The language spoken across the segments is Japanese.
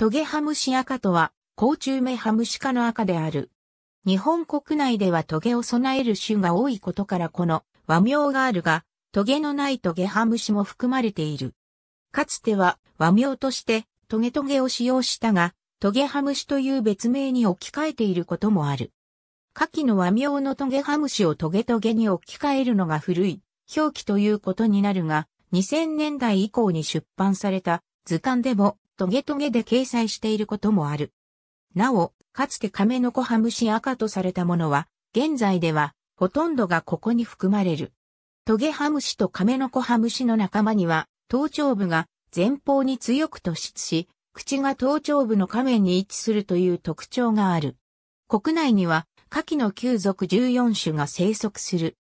トゲハムシ赤とは、甲虫目ハムシ科の赤である。日本国内ではトゲを備える種が多いことからこの和名があるが、トゲのないトゲハムシも含まれている。かつては和名としてトゲトゲを使用したが、トゲハムシという別名に置き換えていることもある。下記の和名のトゲハムシをトゲトゲに置き換えるのが古い表記ということになるが、2000年代以降に出版された図鑑でもトゲトゲで掲載していることもある。なお、かつて亀の子ハムシ赤とされたものは、現在では、ほとんどがここに含まれる。トゲハムシとカメノコハムシの仲間には、頭頂部が前方に強く突出し、口が頭頂部の下面に位置するという特徴がある。国内には、下記の旧属14種が生息する。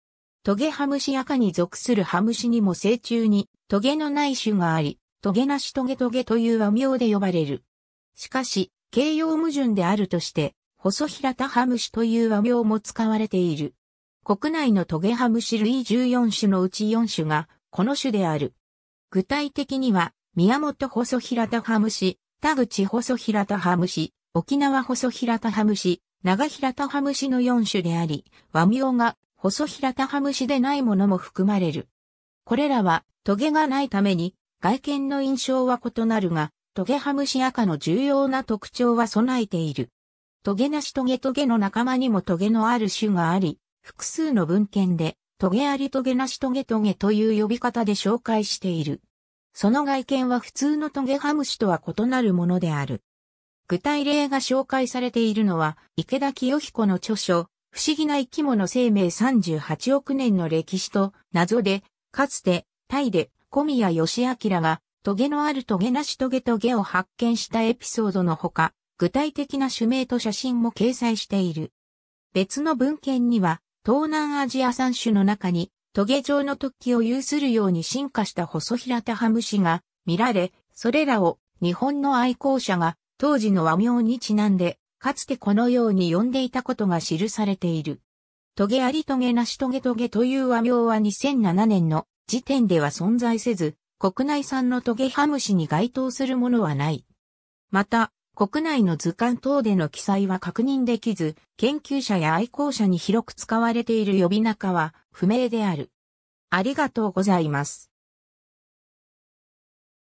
トゲハムシ赤に属するハムシにも成虫にトゲのない種があり、トゲなしトゲトゲという和名で呼ばれる。しかし、形容矛盾であるとして、細平田ハムシという和名も使われている。国内のトゲハムシ類14種のうち4種が、この種である。具体的には、宮本細平田ハムシ、田口細平田ハムシ、沖縄細平田ハムシ、長平田ハムシの4種であり、和名が細平田ハムシでないものも含まれる。これらは、トゲがないために、外見の印象は異なるが、トゲハムシ赤の重要な特徴は備えている。トゲなしトゲトゲの仲間にもトゲのある種があり、複数の文献で、トゲありトゲなしトゲトゲという呼び方で紹介している。その外見は普通のトゲハムシとは異なるものである。具体例が紹介されているのは、池田清彦の著書、不思議な生き物生命38億年の歴史と謎で、かつてタイで小宮義明が、トゲのあるトゲなしトゲトゲを発見したエピソードのほか、具体的な種名と写真も掲載している。別の文献には、東南アジア産種の中に、トゲ状の突起を有するように進化した細平田ハムシが見られ、それらを日本の愛好者が当時の和名にちなんで、かつてこのように呼んでいたことが記されている。トゲありトゲなしトゲトゲという和名は2007年の時点では存在せず、国内産のトゲハムシに該当するものはない。また、国内の図鑑等での記載は確認できず、研究者や愛好者に広く使われている呼び名かは不明である。ありがとうございます。